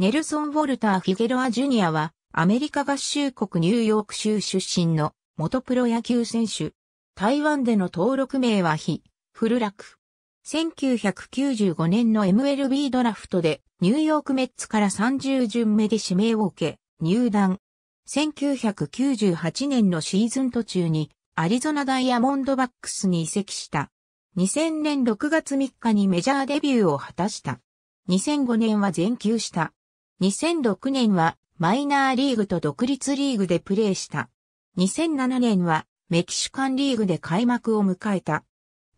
ネルソン・ウォルター・フィゲロア・ジュニアは、アメリカ合衆国ニューヨーク州出身の元プロ野球選手。台湾での登録名は非、フルラク。1995年の MLB ドラフトでニューヨークメッツから30巡目で指名を受け、入団。1998年のシーズン途中にアリゾナダイヤモンドバックスに移籍した。2000年6月3日にメジャーデビューを果たした。2005年は全休した。2006年はマイナーリーグと独立リーグでプレーした。2007年はメキシカンリーグで開幕を迎えた。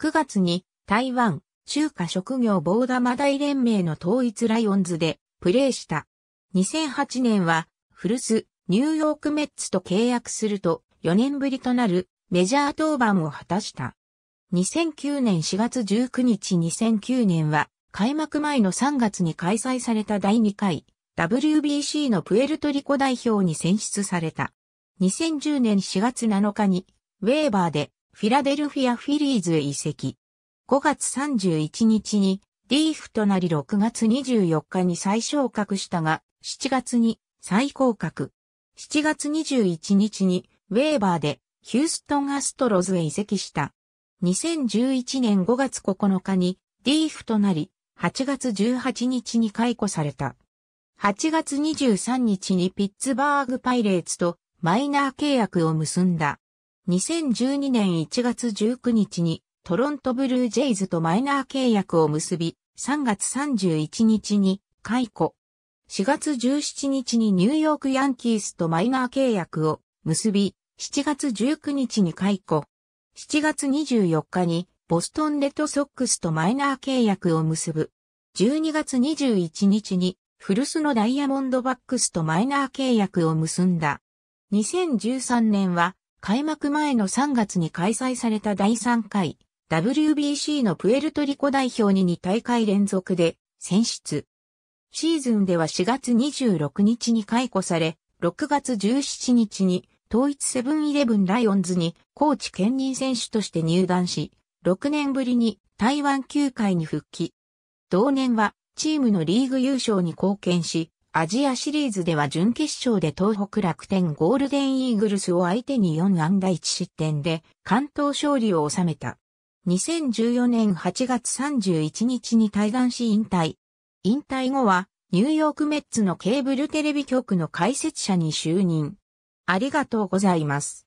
9月に台湾中華職業棒玉大連盟の統一ライオンズでプレーした。2008年は古巣ニューヨークメッツと契約すると4年ぶりとなるメジャー登板を果たした。2009年4月19日2009年は開幕前の3月に開催された第2回 WBC のプエルトリコ代表に選出された。2010年4月7日に、ウェーバーでフィラデルフィア・フィリーズへ移籍。5月31日にリーフとなり6月24日に再昇格したが、7月に再降格。7月21日にウェーバーでヒューストンアストロズへ移籍した。2011年5月9日にリーフとなり、8月18日に解雇された。8月23日にピッツバーグパイレーツとマイナー契約を結んだ。2012年1月19日にトロントブルージェイズとマイナー契約を結び、3月31日に解雇。4月17日にニューヨークヤンキースとマイナー契約を結び、7月19日に解雇。7月24日にボストンレッドソックスとマイナー契約を結ぶ。12月21日に古巣のダイヤモンドバックスとマイナー契約を結んだ。2013年は開幕前の3月に開催された第3回 WBC のプエルトリコ代表に2大会連続で選出。シーズンでは4月26日に解雇され、6月17日に統一セブンイレブンライオンズにコーチ兼任選手として入団し、6年ぶりに台湾球界に復帰。同年はチームのリーグ優勝に貢献し、アジアシリーズでは準決勝で東北楽天ゴールデンイーグルスを相手に4安打1失点で関東勝利を収めた。2014年8月31日に退団し引退。引退後はニューヨークメッツのケーブルテレビ局の解説者に就任。ありがとうございます。